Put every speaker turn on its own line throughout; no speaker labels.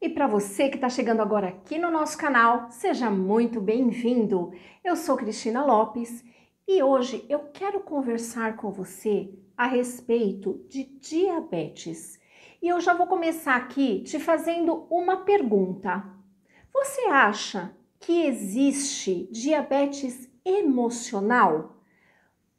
E para você que está chegando agora aqui no nosso canal, seja muito bem-vindo! Eu sou Cristina Lopes e hoje eu quero conversar com você a respeito de diabetes. E eu já vou começar aqui te fazendo uma pergunta. Você acha que existe diabetes emocional?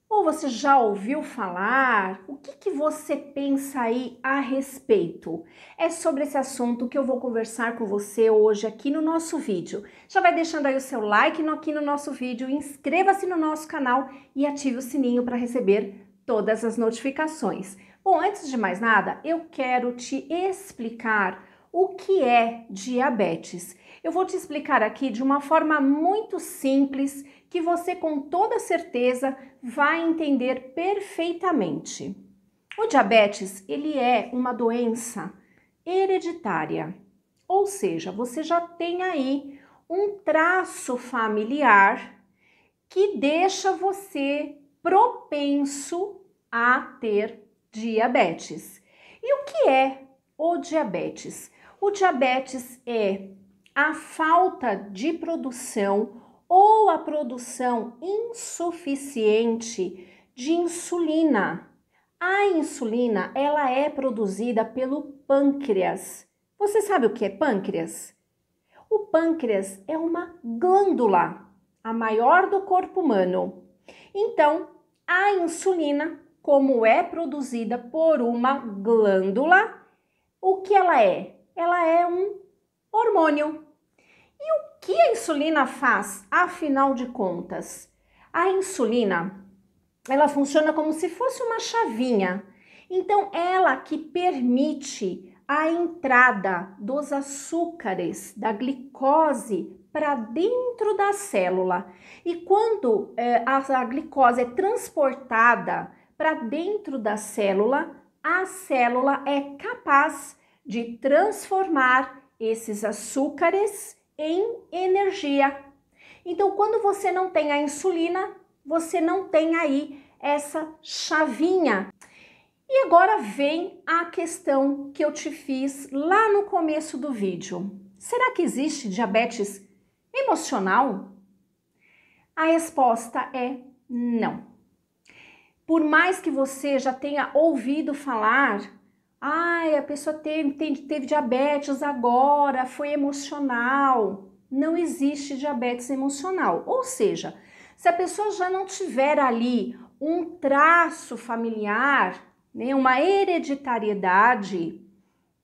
Ou você já ouviu falar? O que, que você pensa aí a respeito? É sobre esse assunto que eu vou conversar com você hoje aqui no nosso vídeo. Já vai deixando aí o seu like no, aqui no nosso vídeo, inscreva-se no nosso canal e ative o sininho para receber todas as notificações. Bom, antes de mais nada, eu quero te explicar o que é diabetes. Eu vou te explicar aqui de uma forma muito simples que você com toda certeza vai entender perfeitamente. O diabetes, ele é uma doença hereditária. Ou seja, você já tem aí um traço familiar que deixa você propenso a ter diabetes. E o que é o diabetes? O diabetes é a falta de produção ou a produção insuficiente de insulina. A insulina, ela é produzida pelo pâncreas. Você sabe o que é pâncreas? O pâncreas é uma glândula, a maior do corpo humano. Então, a insulina, como é produzida por uma glândula, o que ela é? Ela é um hormônio que a insulina faz, afinal de contas? A insulina, ela funciona como se fosse uma chavinha. Então, ela que permite a entrada dos açúcares, da glicose para dentro da célula. E quando é, a, a glicose é transportada para dentro da célula, a célula é capaz de transformar esses açúcares em energia. Então, quando você não tem a insulina, você não tem aí essa chavinha. E agora vem a questão que eu te fiz lá no começo do vídeo. Será que existe diabetes emocional? A resposta é não. Por mais que você já tenha ouvido falar Ai, a pessoa teve, teve, teve diabetes agora, foi emocional. Não existe diabetes emocional. Ou seja, se a pessoa já não tiver ali um traço familiar, né, uma hereditariedade,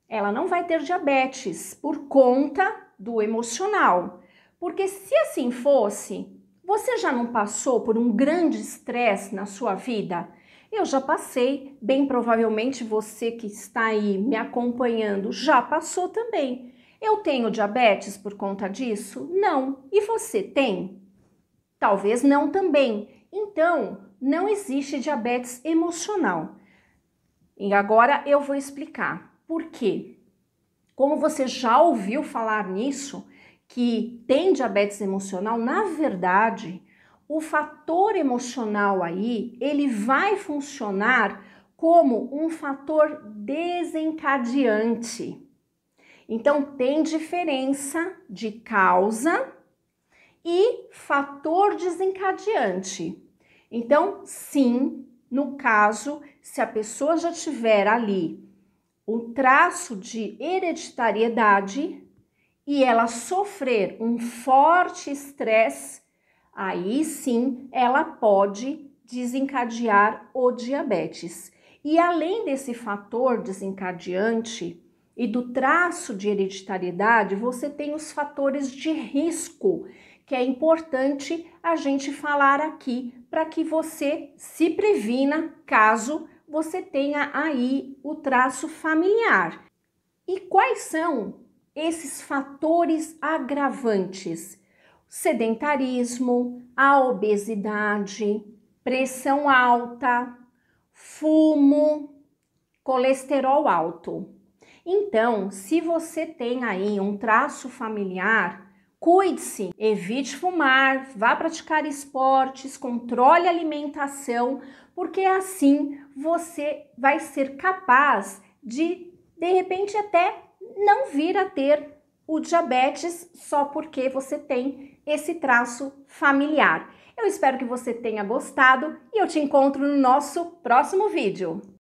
ela não vai ter diabetes por conta do emocional. Porque se assim fosse, você já não passou por um grande estresse na sua vida? Eu já passei, bem provavelmente você que está aí me acompanhando já passou também. Eu tenho diabetes por conta disso? Não. E você tem? Talvez não também. Então, não existe diabetes emocional. E agora eu vou explicar por quê. Como você já ouviu falar nisso, que tem diabetes emocional, na verdade, o fator emocional aí, ele vai funcionar como um fator desencadeante. Então tem diferença de causa e fator desencadeante. Então, sim, no caso, se a pessoa já tiver ali um traço de hereditariedade e ela sofrer um forte estresse aí sim ela pode desencadear o diabetes. E além desse fator desencadeante e do traço de hereditariedade, você tem os fatores de risco, que é importante a gente falar aqui para que você se previna caso você tenha aí o traço familiar. E quais são esses fatores agravantes? sedentarismo, a obesidade, pressão alta, fumo, colesterol alto. Então, se você tem aí um traço familiar, cuide-se, evite fumar, vá praticar esportes, controle a alimentação, porque assim você vai ser capaz de, de repente, até não vir a ter o diabetes só porque você tem esse traço familiar. Eu espero que você tenha gostado e eu te encontro no nosso próximo vídeo.